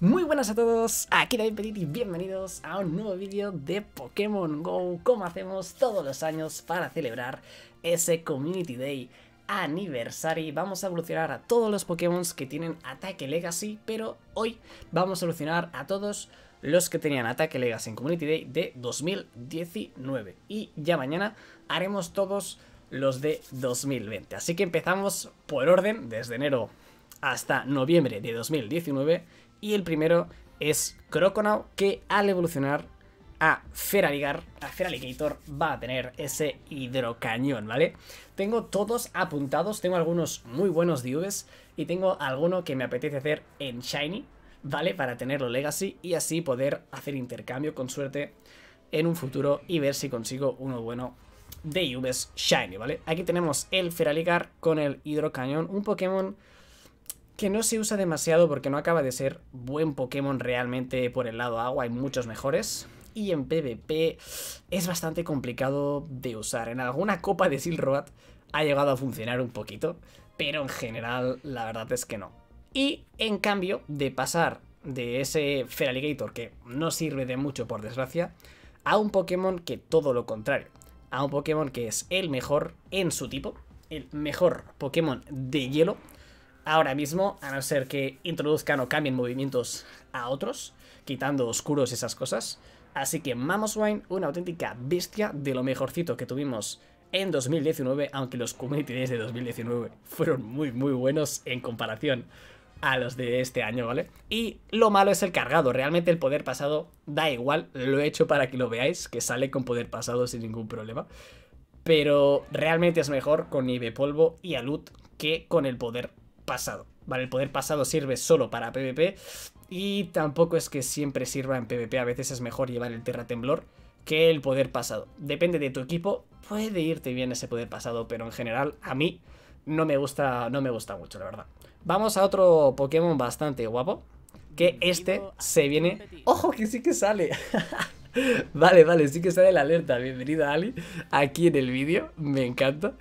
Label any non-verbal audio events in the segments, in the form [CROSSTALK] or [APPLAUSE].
Muy buenas a todos, aquí David Petit y bienvenidos a un nuevo vídeo de Pokémon GO como hacemos todos los años para celebrar ese Community Day Anniversary vamos a evolucionar a todos los Pokémon que tienen ataque Legacy pero hoy vamos a evolucionar a todos los que tenían ataque Legacy en Community Day de 2019 y ya mañana haremos todos los de 2020 así que empezamos por orden desde enero hasta noviembre de 2019 y el primero es Croconaw, que al evolucionar a Feraligar, a Feraligator, va a tener ese hidrocañón, ¿vale? Tengo todos apuntados, tengo algunos muy buenos UVs y tengo alguno que me apetece hacer en Shiny, ¿vale? Para tenerlo Legacy y así poder hacer intercambio con suerte en un futuro y ver si consigo uno bueno de UVs Shiny, ¿vale? Aquí tenemos el Feraligar con el Hidrocañón, un Pokémon que no se usa demasiado porque no acaba de ser buen Pokémon realmente por el lado agua, hay muchos mejores. Y en PvP es bastante complicado de usar. En alguna copa de Silroat ha llegado a funcionar un poquito, pero en general la verdad es que no. Y en cambio, de pasar de ese Feraligator que no sirve de mucho por desgracia, a un Pokémon que todo lo contrario. A un Pokémon que es el mejor en su tipo, el mejor Pokémon de hielo, ahora mismo, a no ser que introduzcan o cambien movimientos a otros, quitando oscuros y esas cosas. Así que Mamoswine, una auténtica bestia de lo mejorcito que tuvimos en 2019, aunque los Community de 2019 fueron muy muy buenos en comparación a los de este año, ¿vale? Y lo malo es el cargado, realmente el poder pasado da igual, lo he hecho para que lo veáis, que sale con poder pasado sin ningún problema. Pero realmente es mejor con nieve polvo y alud que con el poder pasado. Vale, el poder pasado sirve solo para PvP y tampoco es que siempre sirva en PvP, a veces es mejor llevar el Terra Temblor que el poder pasado. Depende de tu equipo, puede irte bien ese poder pasado, pero en general a mí no me gusta, no me gusta mucho, la verdad. Vamos a otro Pokémon bastante guapo, que este se viene... ¡Ojo, que sí que sale! [LAUGHS] Vale, vale, sí que sale la alerta. Bienvenida, Ali, aquí en el vídeo. Me encanta.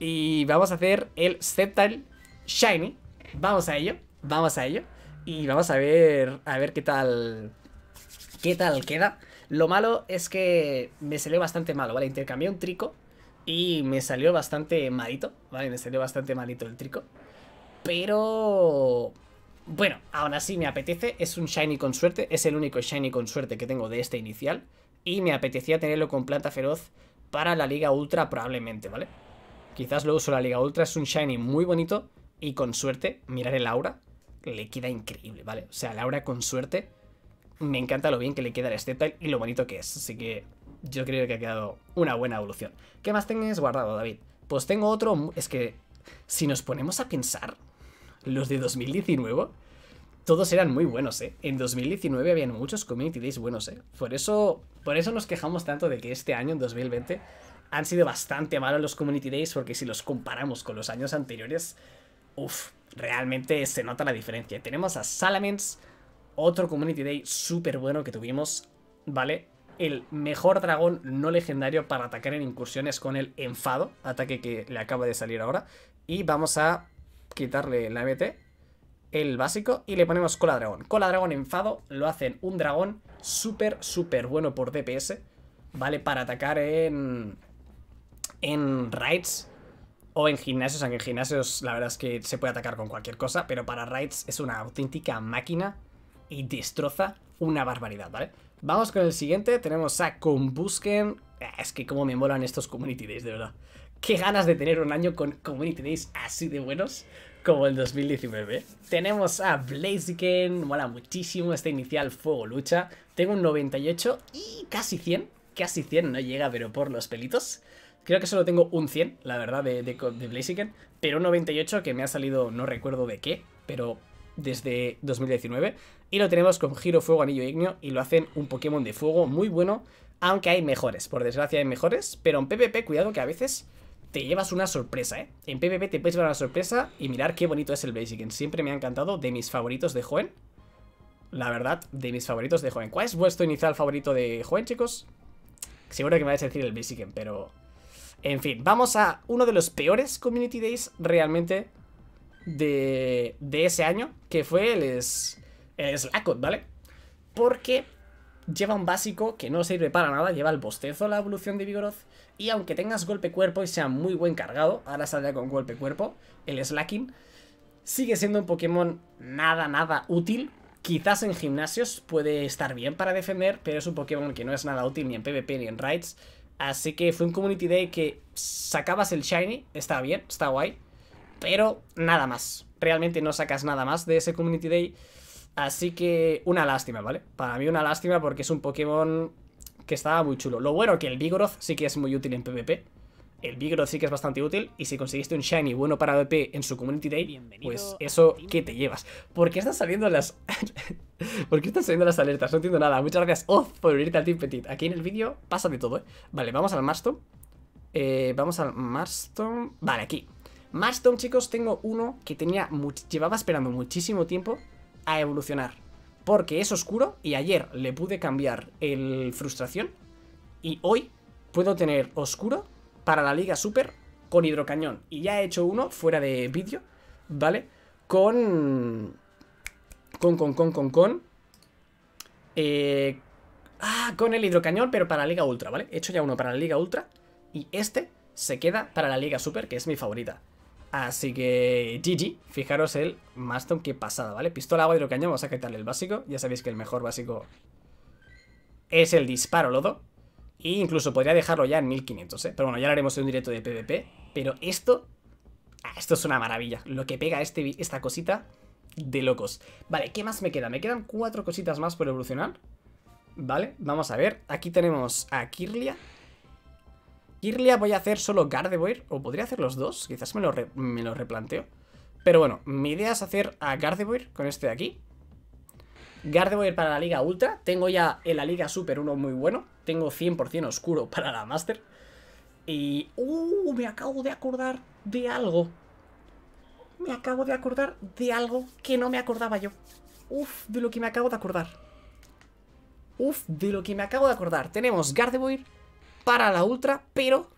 Y vamos a hacer el Sceptile Shiny Vamos a ello, vamos a ello. Y vamos a ver, a ver qué tal, qué tal queda. Lo malo es que me salió bastante malo, ¿vale? Intercambié un trico y me salió bastante malito, ¿vale? Me salió bastante malito el trico. Pero... Bueno, aún así me apetece, es un Shiny con suerte, es el único Shiny con suerte que tengo de este inicial. Y me apetecía tenerlo con planta feroz para la Liga Ultra probablemente, ¿vale? Quizás lo uso la Liga Ultra, es un Shiny muy bonito y con suerte, mirar el aura, le queda increíble, ¿vale? O sea, el aura con suerte, me encanta lo bien que le queda el Steptile y lo bonito que es. Así que yo creo que ha quedado una buena evolución. ¿Qué más tenés guardado, David? Pues tengo otro... Es que si nos ponemos a pensar, los de 2019 todos eran muy buenos, ¿eh? En 2019 habían muchos community days buenos, ¿eh? Por eso, por eso nos quejamos tanto de que este año, en 2020, han sido bastante malos los community days, porque si los comparamos con los años anteriores, Uf, realmente se nota la diferencia. Tenemos a Salamence, otro Community Day súper bueno que tuvimos, ¿vale? El mejor dragón no legendario para atacar en incursiones con el enfado, ataque que le acaba de salir ahora. Y vamos a quitarle la MT, el básico, y le ponemos cola dragón. Cola dragón enfado, lo hacen un dragón súper, súper bueno por DPS, ¿vale? Para atacar en... en raids o en gimnasios, aunque en gimnasios la verdad es que se puede atacar con cualquier cosa, pero para raids es una auténtica máquina y destroza una barbaridad, ¿vale? Vamos con el siguiente, tenemos a Combusken. Ah, es que como me molan estos Community Days, de verdad. Qué ganas de tener un año con Community Days así de buenos como el 2019. Tenemos a Blaziken, mola muchísimo este inicial Fuego Lucha. Tengo un 98 y casi 100, casi 100 no llega, pero por los pelitos. Creo que solo tengo un 100, la verdad, de, de, Blaziken, pero un 98 que me ha salido, no recuerdo de qué, pero desde 2019. Y lo tenemos con Giro Fuego Anillo e Ignio y lo hacen un Pokémon de fuego muy bueno, aunque hay mejores. Por desgracia hay mejores, pero en PvP cuidado que a veces te llevas una sorpresa, ¿eh? En PvP te puedes llevar una sorpresa y mirar qué bonito es el Blaziken. Siempre me ha encantado, de mis favoritos de joven. La verdad, de mis favoritos de joven. ¿Cuál es vuestro inicial favorito de joven, chicos? Seguro que me vais a decir el Blaziken, pero en fin, vamos a uno de los peores Community Days realmente de, ese año, que fue el, Slakoth, ¿vale? Porque lleva un básico que no sirve para nada, lleva el bostezo, la evolución de Vigoroth, y aunque tengas golpe cuerpo y sea muy buen cargado, ahora saldrá con golpe cuerpo, el Slacking, sigue siendo un Pokémon nada, nada útil. Quizás en gimnasios puede estar bien para defender, pero es un Pokémon que no es nada útil ni en PvP ni en raids Así que fue un Community Day que sacabas el Shiny, está bien, está guay, pero nada más. Realmente no sacas nada más de ese Community Day. Así que una lástima, ¿vale? Para mí una lástima porque es un Pokémon que estaba muy chulo. Lo bueno que el Vigoroth sí que es muy útil en PvP el Big sí que es bastante útil y si conseguiste un Shiny bueno para BP en su Community Day, pues eso ¿qué te llevas. ¿Por qué están saliendo las... [LAUGHS] ¿Por qué están saliendo las alertas? No entiendo nada. Muchas gracias, Oz, por unirte al Team Petit. Aquí en el vídeo pasa de todo, ¿eh? Vale, vamos al Marston. Eh, vamos al Marston. Vale, aquí. Marston, chicos, tengo uno que tenía llevaba esperando muchísimo tiempo a evolucionar. Porque es oscuro y ayer le pude cambiar el frustración. Y hoy puedo tener oscuro para la Liga Super con hidrocañón. Y ya he hecho uno fuera de vídeo, ¿vale? Con... Con, con, con, con, con... Eh... Ah, con el hidrocañón, pero para la Liga Ultra, ¿vale? He hecho ya uno para la Liga Ultra. Y este se queda para la Liga Super, que es mi favorita. Así que GG, fijaros el Maston, qué pasada, ¿vale? Pistola, agua, hidrocañón, vamos a quitarle el básico. Ya sabéis que el mejor básico es el disparo lodo. E incluso podría dejarlo ya en 1500, ¿eh? Pero bueno, ya lo haremos en un directo de PvP. Pero esto... Ah, esto es una maravilla. Lo que pega este, esta cosita de locos. Vale, ¿qué más me queda? Me quedan cuatro cositas más por evolucionar. Vale, vamos a ver. Aquí tenemos a Kirlia. Kirlia voy a hacer solo Gardevoir. O podría hacer los dos. Quizás me lo, me lo replanteo. Pero bueno, mi idea es hacer a Gardevoir con este de aquí. Gardevoir para la Liga Ultra. Tengo ya en la Liga Super uno muy bueno tengo 100% oscuro [LAUGHS] para la Master. Y... ¡Uh! Me acabo de acordar de algo. Me acabo de acordar de algo que no me acordaba yo. Uf, de lo que me acabo de acordar. Uf, de lo que me acabo de acordar. Tenemos Gardevoir para la Ultra, pero...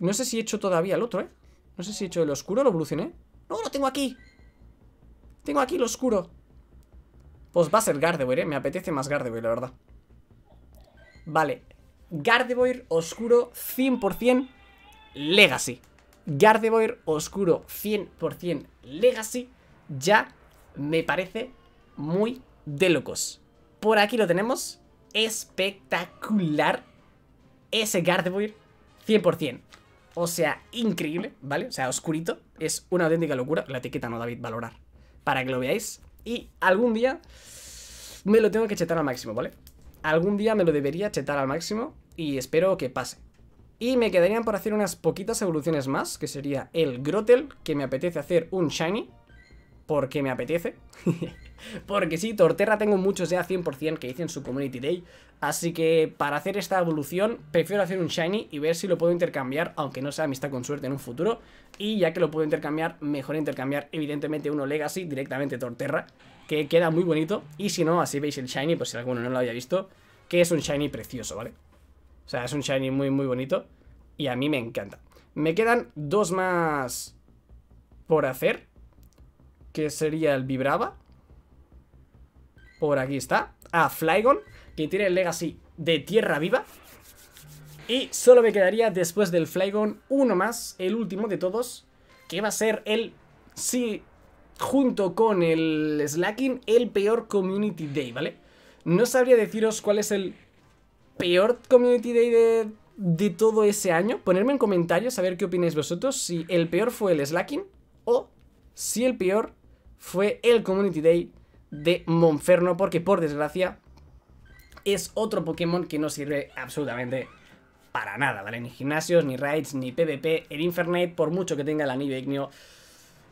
No sé si he hecho todavía el otro, ¿eh? No sé si he hecho el oscuro, lo evolucioné. ¡No, lo tengo aquí! Tengo aquí el oscuro. Pues va a ser Gardevoir, ¿eh? Me apetece más Gardevoir, la verdad. Vale, Gardevoir oscuro 100% Legacy. Gardevoir oscuro 100% Legacy ya me parece muy de locos. Por aquí lo tenemos. Espectacular. Ese Gardevoir 100%. O sea, increíble, ¿vale? O sea, oscurito. Es una auténtica locura. La etiqueta no, David, valorar. Para que lo veáis. Y algún día me lo tengo que chetar al máximo, ¿vale? algún día me lo debería chetar al máximo y espero que pase. Y me quedarían por hacer unas poquitas evoluciones más, que sería el Grotel, que me apetece hacer un Shiny, porque me apetece. [LAUGHS] porque sí, Torterra tengo muchos ya 100% que hice en su Community Day, así que para hacer esta evolución prefiero hacer un Shiny y ver si lo puedo intercambiar, aunque no sea amistad con suerte en un futuro. Y ya que lo puedo intercambiar, mejor intercambiar evidentemente uno Legacy directamente Torterra, que queda muy bonito. Y si no, así veis el shiny, por si alguno no lo había visto, que es un shiny precioso, ¿vale? O sea, es un shiny muy, muy bonito y a mí me encanta. Me quedan dos más por hacer, que sería el Vibrava. Por aquí está. A ah, Flygon, que tiene el Legacy de Tierra Viva. Y solo me quedaría después del Flygon uno más, el último de todos, que va a ser el sí junto con el Slacking, el peor Community Day, ¿vale? No sabría deciros cuál es el peor Community Day de, de todo ese año. Ponerme en comentarios a ver qué opináis vosotros, si el peor fue el Slacking o si el peor fue el Community Day de Monferno, porque por desgracia es otro Pokémon que no sirve absolutamente para nada, ¿vale? Ni gimnasios, ni raids, ni PvP. El Infernate, por mucho que tenga la anillo ignio,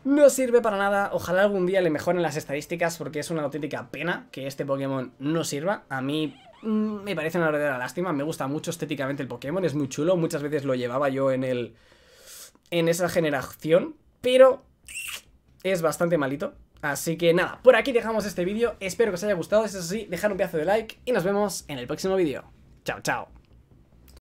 no sirve para nada, ojalá algún día le mejoren las estadísticas porque es una auténtica pena que este Pokémon no sirva. A mí mm, me parece una verdadera lástima, me gusta mucho estéticamente el Pokémon, es muy chulo, muchas veces lo llevaba yo en el... en esa generación, pero es bastante malito. Así que nada, por aquí dejamos este vídeo, espero que os haya gustado, si es así, dejar un pedazo de like y nos vemos en el próximo vídeo. Chao, chao.